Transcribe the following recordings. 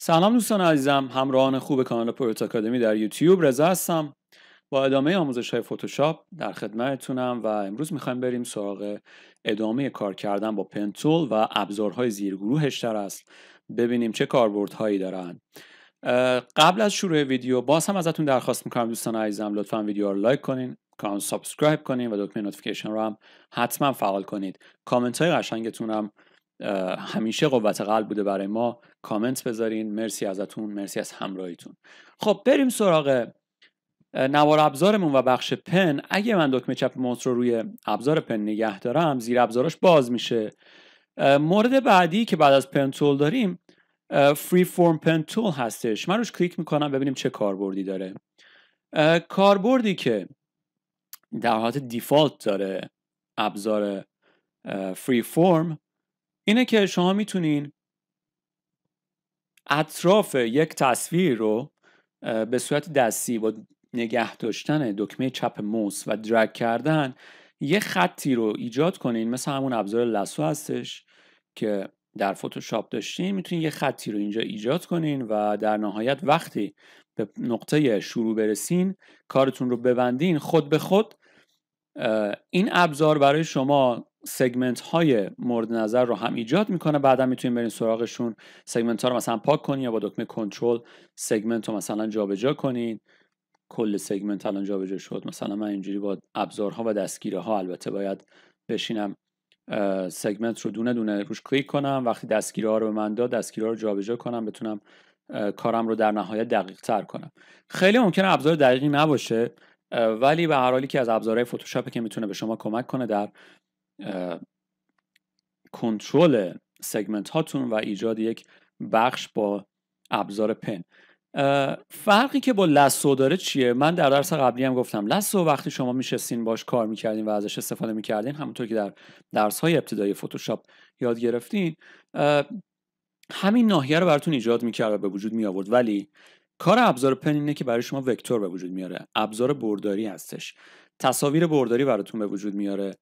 سلام دوستان عزیزم همراهان خوب کانال پروت آکادمی در یوتیوب رضا هستم با ادامه آموزش های فتوشاپ در خدمتتونم و امروز میخوایم بریم سراغ ادامه کار کردن با پنتول و ابزارهای زیرگروه تر است ببینیم چه کاربردهایی دارن قبل از شروع ویدیو باز هم ازتون درخواست میکنم دوستان عزیزم لطفا ویدیو رو لایک کنین کانال سابسکرایب کنین و دکمه نوتیفیکیشن رو هم حتما فعال کنید کامنت های قشنگتون همیشه قوت قلب بوده برای ما کامنت بذارین مرسی ازتون مرسی از همراهیتون خب بریم سراغ نوار ابزارمون و بخش پن اگه من دکمه چپ موس رو روی ابزار پن نگه دارم زیر ابزارش باز میشه مورد بعدی که بعد از پن تول داریم فری فرم پن تول هستش من روش کلیک میکنم ببینیم چه کاربردی داره کاربردی که در حالت دیفالت داره ابزار فری فرم اینه که شما میتونین اطراف یک تصویر رو به صورت دستی با نگه داشتن دکمه چپ موس و درگ کردن یه خطی رو ایجاد کنین مثل همون ابزار لسو هستش که در فتوشاپ داشتین میتونین یه خطی رو اینجا ایجاد کنین و در نهایت وقتی به نقطه شروع برسین کارتون رو ببندین خود به خود این ابزار برای شما سگمنت های مورد نظر رو هم ایجاد میکنه بعدا میتونیم برین سراغشون سگمنت ها رو مثلا پاک کنین یا با دکمه کنترل سگمنت رو مثلا جابجا کنین کل سگمنت الان جابجا شد مثلا من اینجوری با ابزارها و دستگیره ها البته باید بشینم سگمنت رو دونه دونه روش کلیک کنم وقتی دستگیره ها رو به من داد دستگیره رو جابجا کنم بتونم کارم رو در نهایت دقیق تر کنم خیلی ممکنه ابزار دقیقی نباشه ولی به هر که از ابزارهای فتوشاپ که میتونه به شما کمک کنه در کنترل سگمنت هاتون و ایجاد یک بخش با ابزار پن فرقی که با لسو داره چیه من در درس قبلی هم گفتم لسو وقتی شما میشستین باش کار میکردین و ازش استفاده میکردین همونطور که در درس های ابتدایی فتوشاپ یاد گرفتین همین ناحیه رو براتون ایجاد میکرد و به وجود می آورد ولی کار ابزار پن اینه که برای شما وکتور به وجود میاره ابزار برداری هستش تصاویر برداری براتون به وجود میاره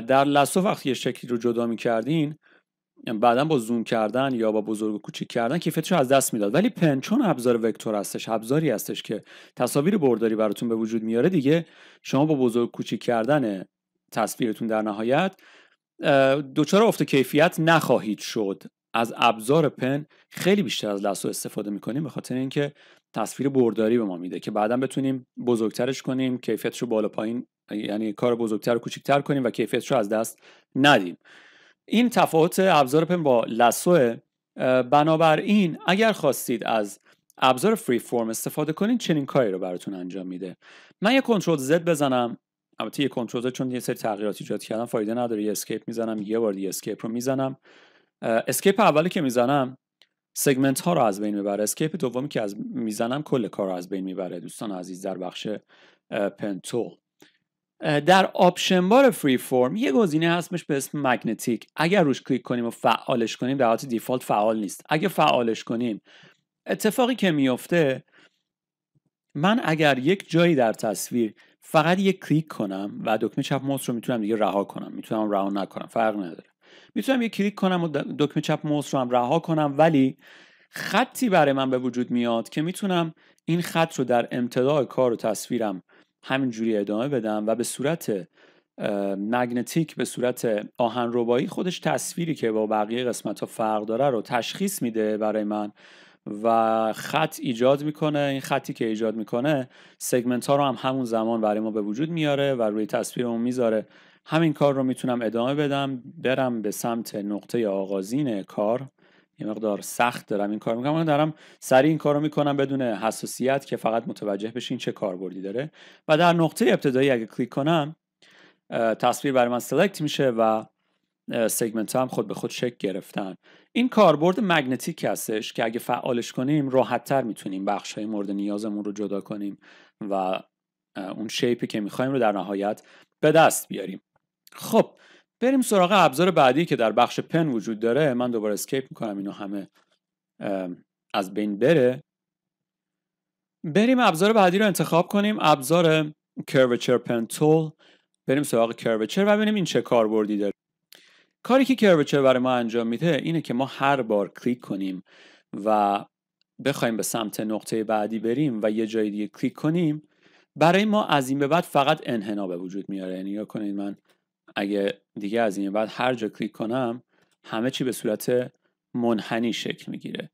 در لسو وقتی یه شکلی رو جدا میکردین یعنی بعدا با زوم کردن یا با بزرگ و کوچیک کردن کیفیتش رو از دست میداد ولی پن چون ابزار وکتور هستش ابزاری هستش که تصاویر برداری براتون به وجود میاره دیگه شما با بزرگ کوچیک کردن تصویرتون در نهایت دچار افت کیفیت نخواهید شد از ابزار پن خیلی بیشتر از لسو استفاده میکنیم به خاطر اینکه تصویر برداری به ما میده که بعدا بتونیم بزرگترش کنیم کیفیتش رو بالا پایین یعنی کار بزرگتر و کوچکتر کنیم و کیفیتش رو از دست ندیم این تفاوت ابزار پن با لسوه بنابراین اگر خواستید از ابزار فری فرم استفاده کنید چنین کاری رو براتون انجام میده من یه کنترل زد بزنم البته یه کنترل زد چون یه سری تغییرات ایجاد کردم فایده نداره یه اسکیپ میزنم یه بار دیگه اسکیپ رو میزنم اسکیپ اولی که میزنم سگمنت ها رو از بین میبره اسکیپ دومی که از میزنم کل کار از بین میبره دوستان عزیز در بخش پنتول در آپشن بار فری فرم یه گزینه هستش به اسم مگنتیک اگر روش کلیک کنیم و فعالش کنیم در حالت دیفالت فعال نیست اگه فعالش کنیم اتفاقی که میفته من اگر یک جایی در تصویر فقط یک کلیک کنم و دکمه چپ موس رو میتونم دیگه رها کنم میتونم رها نکنم فرق نداره میتونم یک کلیک کنم و دکمه چپ موس رو هم رها کنم ولی خطی برای من به وجود میاد که میتونم این خط رو در امتداد کار و تصویرم همینجوری ادامه بدم و به صورت مگنتیک به صورت آهن ربایی خودش تصویری که با بقیه قسمت ها فرق داره رو تشخیص میده برای من و خط ایجاد میکنه این خطی که ایجاد میکنه سگمنت ها رو هم همون زمان برای ما به وجود میاره و روی تصویرمون میذاره همین کار رو میتونم ادامه بدم برم به سمت نقطه آغازین کار یه مقدار سخت دارم این کار میکنم دارم سریع این کارو میکنم بدون حساسیت که فقط متوجه بشین چه کاربردی داره و در نقطه ابتدایی اگه کلیک کنم تصویر برای من سلکت میشه و سگمنت هم خود به خود شکل گرفتن این کاربرد مگنتیک هستش که اگه فعالش کنیم راحتتر میتونیم بخش های مورد نیازمون رو جدا کنیم و اون شیپی که میخوایم رو در نهایت به دست بیاریم خب بریم سراغ ابزار بعدی که در بخش پن وجود داره من دوباره اسکیپ میکنم اینو همه از بین بره بریم ابزار بعدی رو انتخاب کنیم ابزار curvature pen tool بریم سراغ curvature و ببینیم این چه کاربردی داره کاری که curvature برای ما انجام میده اینه که ما هر بار کلیک کنیم و بخوایم به سمت نقطه بعدی بریم و یه جای دیگه کلیک کنیم برای ما از این به بعد فقط انحنا به وجود میاره یعنی کنید من اگه دیگه از این بعد هر جا کلیک کنم همه چی به صورت منحنی شکل میگیره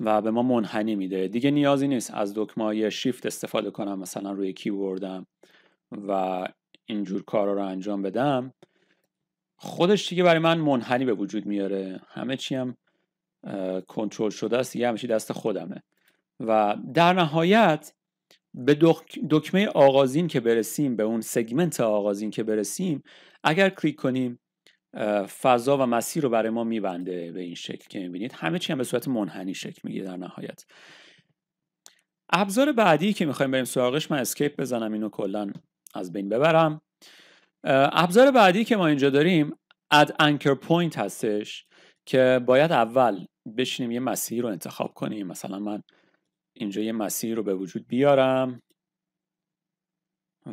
و به ما منحنی میده دیگه نیازی نیست از دکمه شیفت استفاده کنم مثلا روی کیبوردم و اینجور کارا رو انجام بدم خودش دیگه برای من منحنی به وجود میاره همه چی هم کنترل شده است دیگه همه چی دست خودمه و در نهایت به دکمه آغازین که برسیم به اون سگمنت آغازین که برسیم اگر کلیک کنیم فضا و مسیر رو برای ما میبنده به این شکل که میبینید همه چی هم به صورت منحنی شکل میگیره در نهایت ابزار بعدی که میخوایم بریم سراغش من اسکیپ بزنم اینو کلا از بین ببرم ابزار بعدی که ما اینجا داریم اد انکر پوینت هستش که باید اول بشینیم یه مسیر رو انتخاب کنیم مثلا من اینجا یه مسیر رو به وجود بیارم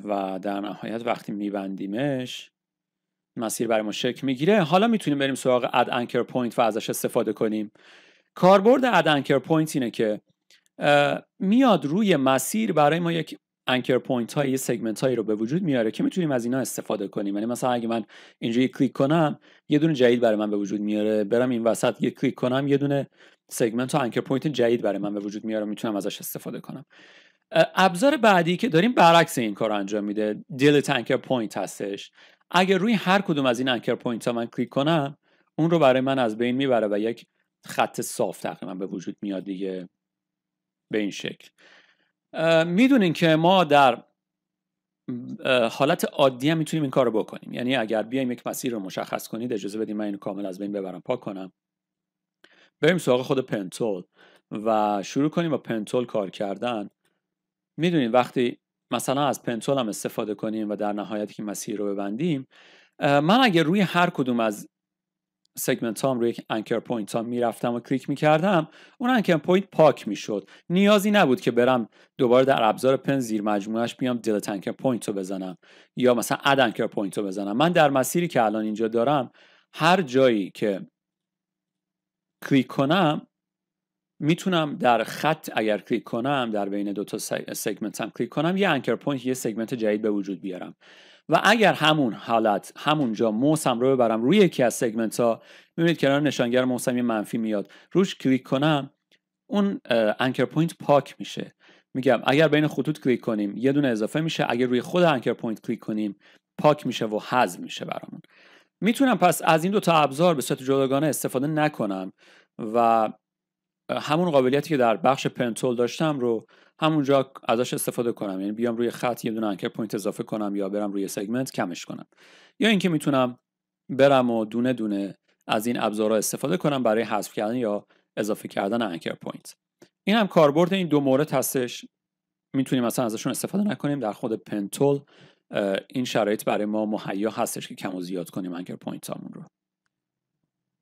و در نهایت وقتی میبندیمش مسیر برای ما شکل میگیره حالا میتونیم بریم سراغ اد انکر پوینت و ازش استفاده کنیم کاربرد اد انکر پوینت اینه که میاد روی مسیر برای ما یک انکر پوینت های سگمنت هایی رو به وجود میاره که میتونیم از اینا استفاده کنیم یعنی مثلا اگه من اینجا کلیک کنم یه دونه جدید برای من به وجود میاره برم این وسط یه کلیک کنم یه دونه سگمنت و انکر پوینت جدید برای من به وجود میاره میتونم ازش استفاده کنم ابزار بعدی که داریم برعکس این کار انجام میده دیل انکر پوینت هستش اگر روی هر کدوم از این انکر پوینت ها من کلیک کنم اون رو برای من از بین میبره و یک خط صاف تقریبا به وجود میاد دیگه به این شکل میدونین که ما در حالت عادی هم میتونیم این کار رو بکنیم یعنی اگر بیایم یک مسیر رو مشخص کنید اجازه بدیم من اینو کامل از بین ببرم پاک کنم بریم سراغ خود پنتول و شروع کنیم با پنتول کار کردن میدونید وقتی مثلا از پنتول هم استفاده کنیم و در نهایت که مسیر رو ببندیم من اگر روی هر کدوم از سگمنت هام روی انکر پوینت ها میرفتم و کلیک میکردم اون انکر پوینت پاک میشد نیازی نبود که برم دوباره در ابزار پن زیر مجموعهش بیام دلت انکر پوینت رو بزنم یا مثلا اد انکر پوینت رو بزنم من در مسیری که الان اینجا دارم هر جایی که کلیک کنم میتونم در خط اگر کلیک کنم در بین دو تا سگمنت هم کلیک کنم یه انکر پوینت یه سگمنت جدید به وجود بیارم و اگر همون حالت همونجا موسم رو ببرم روی یکی از سگمنت ها میبینید کنار نشانگر موسم یه منفی میاد روش کلیک کنم اون انکر پوینت پاک میشه میگم اگر بین خطوط کلیک کنیم یه دونه اضافه میشه اگر روی خود انکر پوینت کلیک کنیم پاک میشه و حذف میشه برامون میتونم پس از این دو تا ابزار به صورت جداگانه استفاده نکنم و همون قابلیتی که در بخش پنتول داشتم رو همونجا ازش استفاده کنم یعنی بیام روی خط یه دونه انکر پوینت اضافه کنم یا برم روی سگمنت کمش کنم یا اینکه میتونم برم و دونه دونه از این ابزارها استفاده کنم برای حذف کردن یا اضافه کردن انکر پوینت این هم کاربرد این دو مورد هستش میتونیم مثلا ازشون استفاده نکنیم در خود پنتول این شرایط برای ما مهیا هستش که کم و زیاد کنیم انکر پوینت هامون رو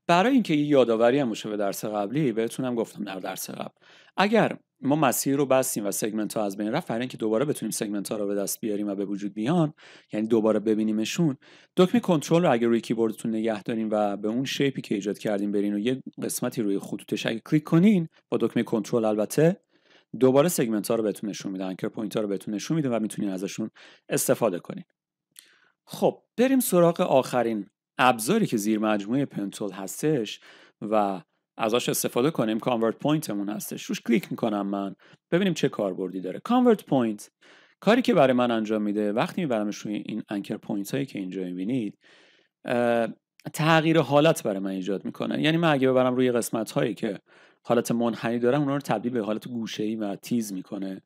برای اینکه یه یادآوری هم به درس قبلی بهتونم گفتم در درس قبل اگر ما مسیر رو بستیم و سگمنت ها از بین رفت برای اینکه دوباره بتونیم سگمنت ها رو به دست بیاریم و به وجود بیان یعنی دوباره ببینیمشون دکمه کنترل رو اگر روی کیبوردتون نگه دارین و به اون شیپی که ایجاد کردیم برین و یه قسمتی روی خطوطش اگه کلیک کنین با دکمه کنترل البته دوباره سگمنت ها رو بهتون نشون میده انکر پوینت ها رو بهتون نشون میده و میتونین ازشون استفاده کنین خب بریم سراغ آخرین ابزاری که زیر مجموعه پنتول هستش و ازش استفاده کنیم کانورت پوینتمون هستش روش کلیک میکنم من ببینیم چه کاربردی داره کانورت پوینت کاری که برای من انجام میده وقتی میبرمش روی این انکر پوینت هایی که اینجا میبینید تغییر حالت برای من ایجاد میکنه یعنی من اگه ببرم روی قسمت هایی که حالت منحنی دارم اونا رو تبدیل به حالت گوشه ای و تیز میکنه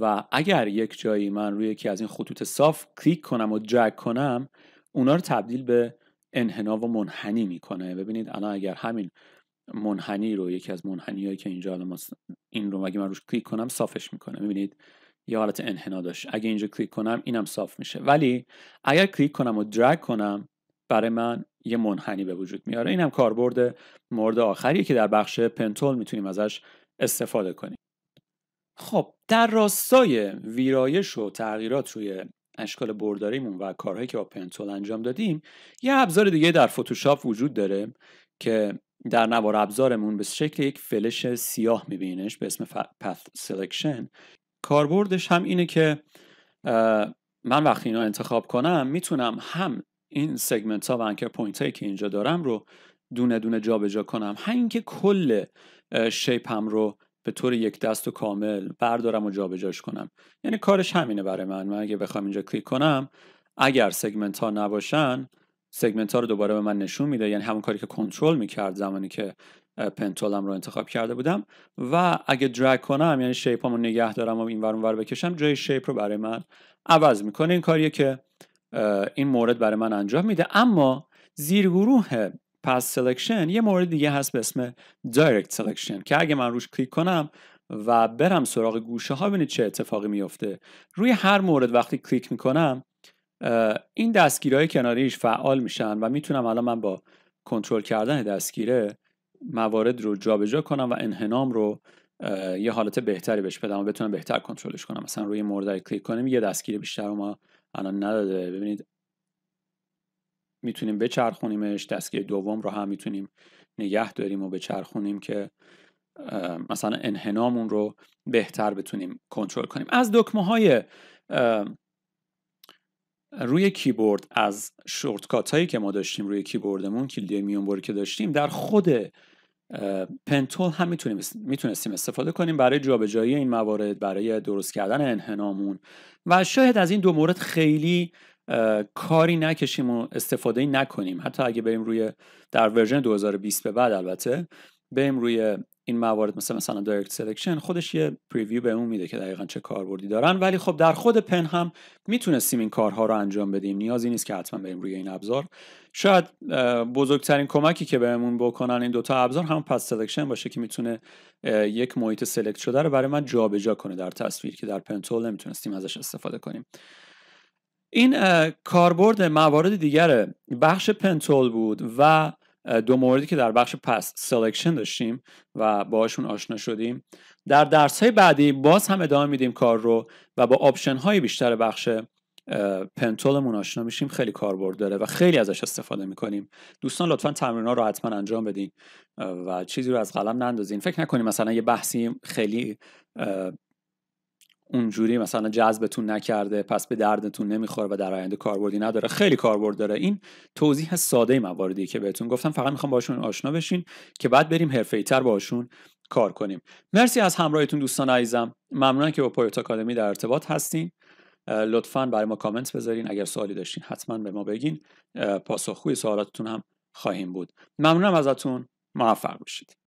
و اگر یک جایی من روی یکی از این خطوط صاف کلیک کنم و جگ کنم اونا رو تبدیل به انحنا و منحنی میکنه ببینید الان اگر همین منحنی رو یکی از هایی که اینجا الان این رو اگه من روش کلیک کنم صافش میکنه میبینید یه حالت انحنا داشت اگه اینجا کلیک کنم اینم صاف میشه ولی اگر کلیک کنم و درگ کنم برای من یه منحنی به وجود میاره اینم کاربرد مورد آخریه که در بخش پنتول میتونیم ازش استفاده کنیم خب در راستای ویرایش و تغییرات روی اشکال برداریمون و کارهایی که با پنتول انجام دادیم یه ابزار دیگه در فتوشاپ وجود داره که در نوار ابزارمون به شکل یک فلش سیاه میبینش به اسم Path Selection کاربردش هم اینه که من وقتی اینا انتخاب کنم میتونم هم این سگمنت ها و انکر پوینت که اینجا دارم رو دونه دونه جابجا جا کنم هم اینکه کل شیپم رو به طور یک دست و کامل بردارم و جابجاش کنم یعنی کارش همینه برای من من اگه بخوام اینجا کلیک کنم اگر سگمنت ها نباشن سگمنت ها رو دوباره به من نشون میده یعنی همون کاری که کنترل میکرد زمانی که پنتولم رو انتخاب کرده بودم و اگه درگ کنم یعنی شیپ رو نگه دارم و این ور بکشم جای شیپ رو برای من عوض میکنه این کاریه که این مورد برای من انجام میده اما زیر گروه پس سلکشن یه مورد دیگه هست به اسم دایرکت سلکشن که اگه من روش کلیک کنم و برم سراغ گوشه ها ببینید چه اتفاقی میفته روی هر مورد وقتی کلیک میکنم این دستگیرهای کناریش فعال میشن و میتونم الان من با کنترل کردن دستگیره موارد رو جابجا کنم و انهنام رو یه حالت بهتری بهش بدم و بتونم بهتر کنترلش کنم مثلا روی مورد کلیک کنیم یه دستگیر بیشتر ما الان نداده ببینید میتونیم بچرخونیمش دستگیر دوم رو هم میتونیم نگه داریم و بچرخونیم که مثلا انهنامون رو بهتر بتونیم کنترل کنیم از دکمه های روی کیبورد از شورتکات هایی که ما داشتیم روی کیبوردمون کلیدی بوری که داشتیم در خود پنتول هم میتونیم میتونستیم استفاده کنیم برای جابجایی این موارد برای درست کردن انحنامون و شاید از این دو مورد خیلی کاری نکشیم و استفاده نکنیم حتی اگه بریم روی در ورژن 2020 به بعد البته بریم روی این موارد مثل مثلا دایرکت سلکشن خودش یه پریویو به اون میده که دقیقا چه کاربردی دارن ولی خب در خود پن هم میتونستیم این کارها رو انجام بدیم نیازی نیست که حتما بریم روی این ابزار شاید بزرگترین کمکی که بهمون بکنن این دوتا ابزار هم پس سلکشن باشه که میتونه یک محیط سلکت شده رو برای من جابجا جا کنه در تصویر که در پنتول نمیتونستیم ازش استفاده کنیم این کاربرد موارد دیگر بخش پنتول بود و دو موردی که در بخش پس سلکشن داشتیم و باهاشون آشنا شدیم در درس های بعدی باز هم ادامه میدیم کار رو و با آپشن های بیشتر بخش پنتولمون آشنا میشیم خیلی کاربرد داره و خیلی ازش استفاده میکنیم دوستان لطفا تمرین ها رو حتما انجام بدین و چیزی رو از قلم نندازین فکر نکنیم مثلا یه بحثی خیلی اونجوری مثلا جذبتون نکرده پس به دردتون نمیخوره و در آینده کاربردی نداره خیلی کاربرد داره این توضیح ساده مواردی که بهتون گفتم فقط میخوام باشون آشنا بشین که بعد بریم حرفه تر باشون کار کنیم مرسی از همراهیتون دوستان عزیزم ممنونم که با پایوت آکادمی در ارتباط هستین لطفا برای ما کامنت بذارین اگر سوالی داشتین حتما به ما بگین پاسخگوی سوالاتتون هم خواهیم بود ممنونم ازتون موفق باشید